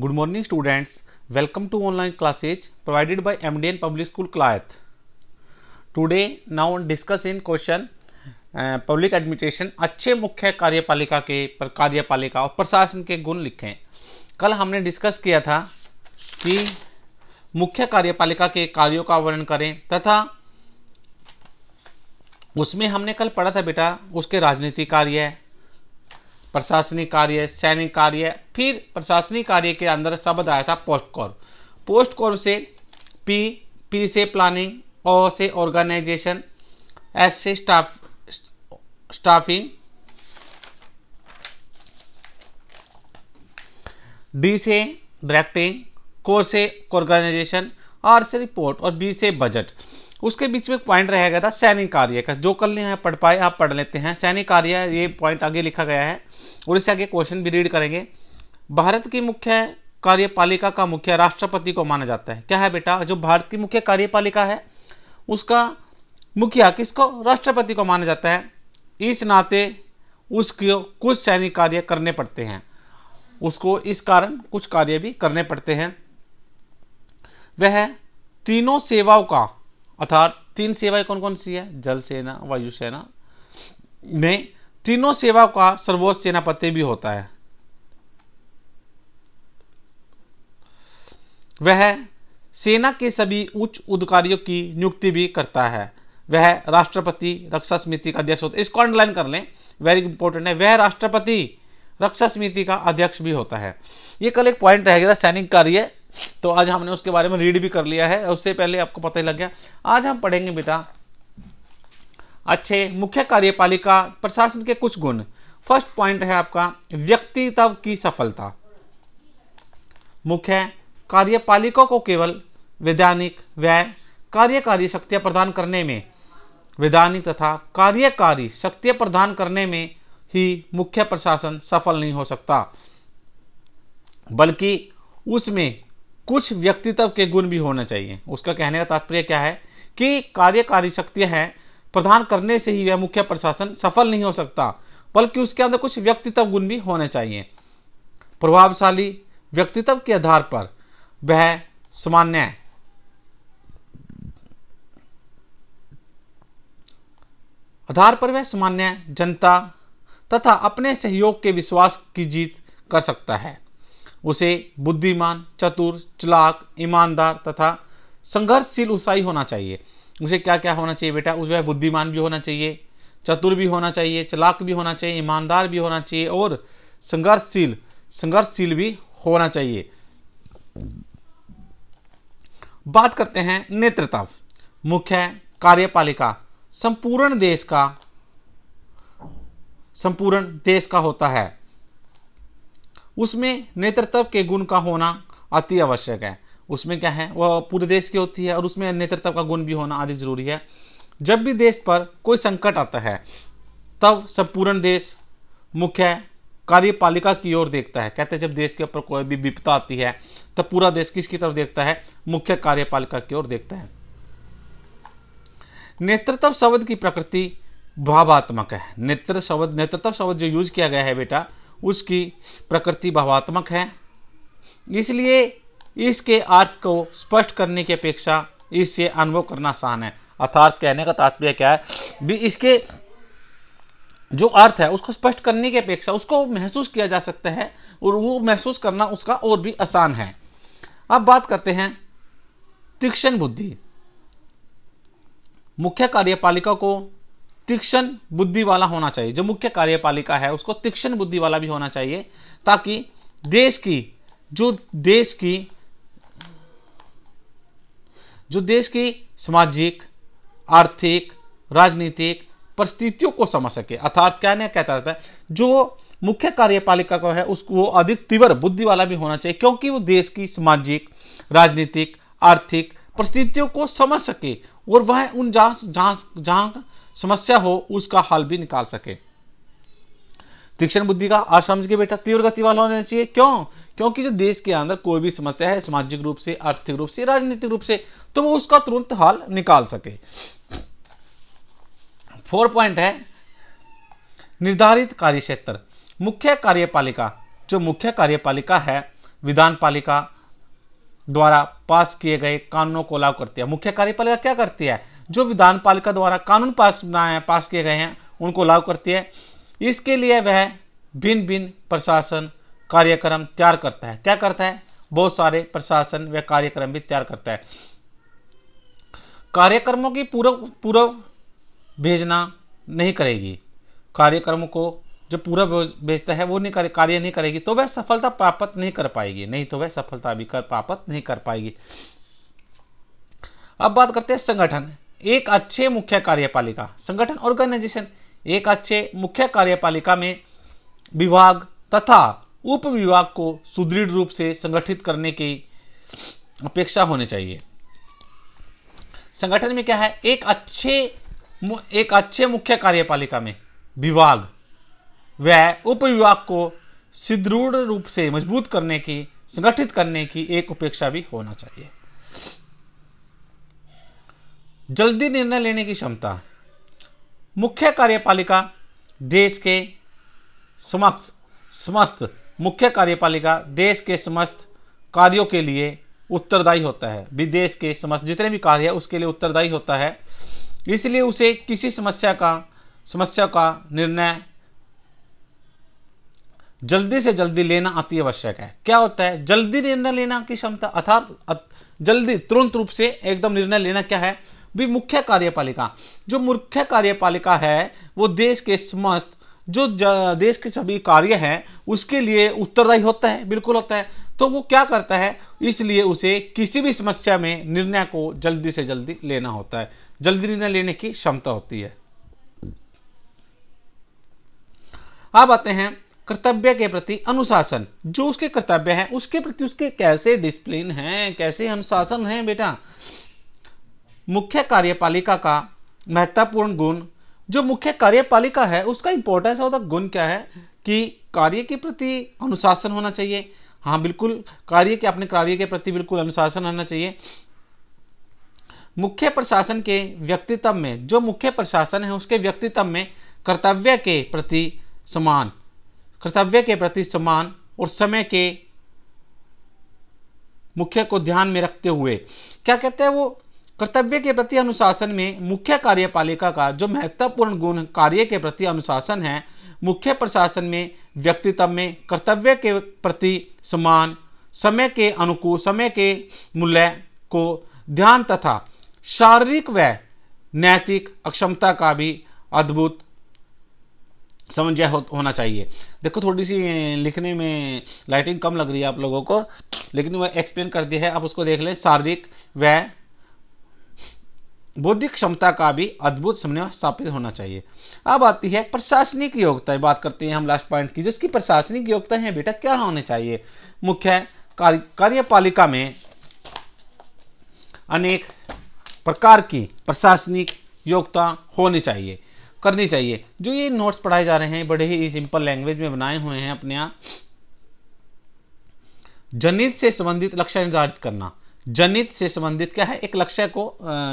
students welcome to online classes provided by M D N public school क्लायथ today now discuss in question public administration अच्छे मुख्य कार्यपालिका के कार्यपालिका और प्रशासन के गुण लिखें कल हमने डिस्कस किया था कि मुख्य कार्यपालिका के कार्यों का वर्णन करें तथा उसमें हमने कल पढ़ा था बेटा उसके राजनीतिक कार्य प्रशासनिक कार्य सैनिक कार्य फिर प्रशासनिक कार्य के अंदर शब्द आया था पोस्ट कॉर पोस्ट कॉर्प से पी पी से प्लानिंग ओ से ऑर्गेनाइजेशन एस से स्टाफ स्टाफिंग डी से डायरेक्टिंग को से ऑर्गेनाइजेशन आर से रिपोर्ट और बी से बजट उसके बीच में पॉइंट रह गया था सैनिक कार्य का जो कल है पढ़ पाए आप पढ़ लेते हैं सैनिक कार्य ये पॉइंट आगे लिखा गया है और इससे आगे क्वेश्चन भी रीड करेंगे भारत की मुख्य कार्यपालिका का मुख्य राष्ट्रपति को माना जाता है क्या है बेटा जो भारत की मुख्य कार्यपालिका है उसका मुखिया किसको राष्ट्रपति को माना जाता है इस नाते उसको कुछ सैनिक कार्य करने पड़ते हैं उसको इस कारण कुछ कार्य भी करने पड़ते हैं वह तीनों सेवाओं का अर्थात तीन सेवाएं कौन कौन सी है जल सेना वायु सेना में तीनों सेवा का सर्वोच्च सेनापति भी होता है वह सेना के सभी उच्च अधिकारियों की नियुक्ति भी करता है वह राष्ट्रपति रक्षा समिति का अध्यक्ष होता है इसको अंडरलाइन कर लें वेरी इंपॉर्टेंट है वह राष्ट्रपति रक्षा समिति का अध्यक्ष भी होता है ये कल एक पॉइंट रहेगा सैनिक कार्य तो आज हमने उसके बारे में रीड भी कर लिया है उससे पहले आपको पता ही लग गया आज हम पढ़ेंगे बेटा अच्छे मुख्य कार्यपालिका प्रशासन के कुछ गुण फर्स्ट पॉइंट है आपका व्यक्तित्व की सफलता मुख्य कार्यपालिका को केवल वैधानिक व्यय कार्यकारी शक्तियां प्रदान करने में वैधानिक तथा कार्यकारी शक्तियां प्रदान करने में ही मुख्य प्रशासन सफल नहीं हो सकता बल्कि उसमें कुछ व्यक्तित्व के गुण भी होने चाहिए उसका कहने का तात्पर्य क्या है कि कार्यकारी शक्ति है प्रधान करने से ही वह मुख्य प्रशासन सफल नहीं हो सकता बल्कि उसके अंदर कुछ व्यक्तित्व गुण भी होने चाहिए प्रभावशाली व्यक्तित्व के आधार पर वह सामान्य आधार पर वह सामान्य जनता तथा अपने सहयोग के विश्वास की जीत कर सकता है उसे बुद्धिमान चतुर चलाक ईमानदार तथा संघर्षशील उत्साही होना चाहिए उसे क्या क्या होना चाहिए बेटा उस बुद्धिमान भी होना चाहिए चतुर भी होना चाहिए चलाक भी होना चाहिए ईमानदार भी होना चाहिए और संघर्षशील संघर्षशील भी होना चाहिए बात करते हैं नेतृत्व मुख्य कार्यपालिका संपूर्ण देश का संपूर्ण देश का होता है उसमें नेतृत्व के गुण का होना अति आवश्यक है उसमें क्या है वह पूरे देश की होती है और उसमें नेतृत्व का गुण भी होना आदि जरूरी है जब भी देश पर कोई संकट आता है तब संपूर्ण देश मुख्य कार्यपालिका की ओर देखता है कहते हैं जब देश के ऊपर कोई भी विपदा आती है तब पूरा देश किसकी तरफ देखता है मुख्य कार्यपालिका की ओर देखता है नेतृत्व शब्द की प्रकृति भावात्मक है नेतृत्व शब्द नेतृत्व शब्द जो यूज किया गया है बेटा उसकी प्रकृति भावात्मक है इसलिए इसके अर्थ को स्पष्ट करने की अपेक्षा इससे अनुभव करना आसान है अर्थात कहने का तात्पर्य क्या है भी इसके जो अर्थ है उसको स्पष्ट करने की अपेक्षा उसको महसूस किया जा सकता है और वो महसूस करना उसका और भी आसान है अब बात करते हैं तीक्षण बुद्धि मुख्य कार्यपालिका को तीक्ष्ण बुद्धि वाला होना चाहिए जो मुख्य कार्यपालिका है उसको तीक्ष्ण बुद्धि वाला भी होना चाहिए ताकि देश की जो देश की जो देश की सामाजिक आर्थिक राजनीतिक परिस्थितियों को समझ सके अर्थात क्या नहीं कहता रहता है जो मुख्य कार्यपालिका को है उसको वो अधिक तीव्र बुद्धि वाला भी होना चाहिए क्योंकि वो देश की सामाजिक राजनीतिक आर्थिक परिस्थितियों को समझ सके और वह उन जहां जहां समस्या हो उसका हल भी निकाल सके तीक्षण बुद्धि का आश्रम के बेटा तीव्र गति वाला होना चाहिए क्यों क्योंकि जो देश के अंदर कोई भी समस्या है सामाजिक रूप से आर्थिक रूप से राजनीतिक रूप से तो वो उसका तुरंत हल निकाल सके फोर पॉइंट है निर्धारित कार्य क्षेत्र मुख्य कार्यपालिका जो मुख्य कार्यपालिका है विधान पालिका द्वारा पास किए गए कानूनों को लागू करती है मुख्य कार्यपालिका क्या करती है जो विधान पालिका द्वारा कानून पास बनाए पास किए गए हैं उनको लागू करती है इसके लिए वह भिन्न भिन्न प्रशासन कार्यक्रम तैयार करता है क्या करता है बहुत सारे प्रशासन व कार्यक्रम भी तैयार करता है कार्यक्रमों की पूर्व पूर्व भेजना नहीं करेगी कार्यक्रमों को जो पूरा भेजता है वो नहीं करे कार्य नहीं करेगी तो वह सफलता प्राप्त नहीं कर पाएगी नहीं तो वह सफलता भी कर प्राप्त नहीं कर पाएगी अब बात करते हैं संगठन एक अच्छे मुख्य कार्यपालिका संगठन ऑर्गेनाइजेशन एक अच्छे मुख्य कार्यपालिका में विभाग तथा उप विभाग को सुदृढ़ रूप से संगठित करने की अपेक्षा होनी चाहिए संगठन में क्या है एक अच्छे एक अच्छे मुख्य कार्यपालिका में विभाग व उप विभाग को सुदृढ़ रूप से मजबूत करने की संगठित करने की एक उपेक्षा भी होना चाहिए जल्दी निर्णय लेने की क्षमता मुख्य कार्यपालिका देश के समक्ष समस्त मुख्य कार्यपालिका देश के समस्त कार्यों के लिए उत्तरदायी होता है विदेश के समस्त जितने भी कार्य है उसके लिए उत्तरदायी होता है इसलिए उसे किसी समस्या का समस्या का निर्णय जल्दी से जल्दी लेना अति आवश्यक है क्या होता है जल्दी निर्णय लेना की क्षमता अर्थात जल्दी तुरंत रूप से एकदम निर्णय लेना क्या है भी मुख्य कार्यपालिका जो मुख्य कार्यपालिका है वो देश के समस्त जो देश के सभी कार्य हैं उसके लिए उत्तरदायी होता है बिल्कुल होता है तो वो क्या करता है इसलिए उसे किसी भी समस्या में निर्णय को जल्दी से जल्दी लेना होता है जल्दी निर्णय लेने की क्षमता होती है अब आते हैं कर्तव्य के प्रति अनुशासन जो उसके कर्तव्य है उसके प्रति उसके कैसे डिसिप्लिन है कैसे अनुशासन है बेटा मुख्य कार्यपालिका का महत्वपूर्ण गुण जो मुख्य कार्यपालिका है उसका इंपॉर्टेंस और गुण क्या है कि कार्य के प्रति अनुशासन होना चाहिए हाँ बिल्कुल कार्य के अपने कार्य के प्रति बिल्कुल अनुशासन होना चाहिए मुख्य प्रशासन के व्यक्तित्व में जो मुख्य प्रशासन है उसके व्यक्तित्व में कर्तव्य के प्रति समान कर्तव्य के प्रति समान और समय के मुख्य को ध्यान में रखते हुए क्या कहते हैं वो कर्तव्य के प्रति अनुशासन में मुख्य कार्यपालिका का जो महत्वपूर्ण गुण कार्य के प्रति अनुशासन है मुख्य प्रशासन में व्यक्तित्व में कर्तव्य के प्रति समान समय के अनुकूल समय के मूल्य को ध्यान तथा शारीरिक व नैतिक अक्षमता का भी अद्भुत समझ हो, होना चाहिए देखो थोड़ी सी लिखने में लाइटिंग कम लग रही है आप लोगों को लेकिन वह एक्सप्लेन कर दिया है आप उसको देख लें शारीरिक व बौद्धिक क्षमता का भी अद्भुत समन्वय स्थापित होना चाहिए अब आती है प्रशासनिक योग्यता बात करते हैं हम लास्ट पॉइंट की जिसकी प्रशासनिक योग्यता है बेटा क्या होने चाहिए मुख्य कार्यपालिका में अनेक प्रकार की प्रशासनिक योग्यता होनी चाहिए करनी चाहिए जो ये नोट्स पढ़ाए जा रहे हैं बड़े ही सिंपल लैंग्वेज में बनाए हुए हैं अपने जनित से संबंधित लक्ष्य निर्धारित करना जनित से संबंधित क्या है एक लक्ष्य को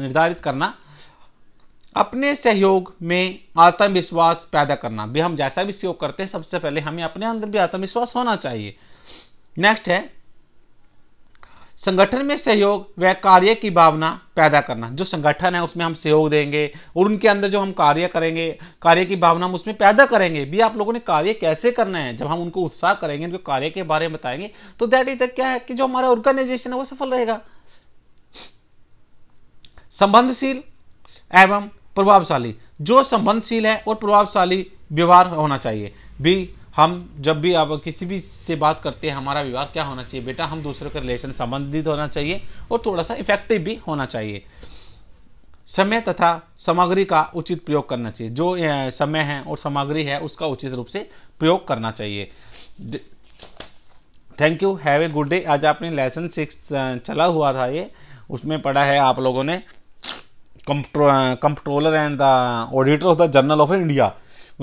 निर्धारित करना अपने सहयोग में आत्मविश्वास पैदा करना भी हम जैसा भी सहयोग करते हैं सबसे पहले हमें अपने अंदर भी आत्मविश्वास होना चाहिए नेक्स्ट है संगठन में सहयोग व कार्य की भावना पैदा करना जो संगठन है उसमें हम सहयोग देंगे और उनके अंदर जो हम कार्य करेंगे कार्य की भावना हम उसमें पैदा करेंगे भी आप लोगों ने कार्य कैसे करना है जब हम उनको उत्साह करेंगे उनके कार्य के बारे में बताएंगे तो दैट इज क्या है कि जो हमारा ऑर्गेनाइजेशन है वो सफल रहेगा संबंधशील एवं प्रभावशाली जो संबंधशील है और प्रभावशाली व्यवहार होना चाहिए भी हम जब भी आप किसी भी से बात करते हैं हमारा विवाह क्या होना चाहिए बेटा हम दूसरे का रिलेशन संबंधित होना चाहिए और थोड़ा सा इफेक्टिव भी होना चाहिए समय तथा सामग्री का उचित प्रयोग करना चाहिए जो समय है और सामग्री है उसका उचित रूप से प्रयोग करना चाहिए thank you have a good day आज आपने लेसन सिक्स चला हुआ था ये उसमें पढ़ा है आप लोगों ने comptroller and the auditor of the general of India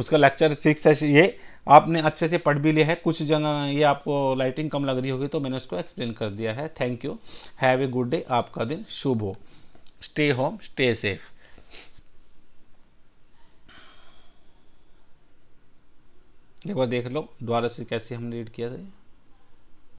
उसका लेक्चर सिक्स है ये आपने अच्छे से पढ़ भी लिया है कुछ जगह ये आपको लाइटिंग कम लग रही होगी तो मैंने उसको एक्सप्लेन कर दिया है thank you have a good day आपका दिन शुभ हो स्टे होम स्टे सेफ एक बार देख लो द्वारा से कैसे हमने रीड किया था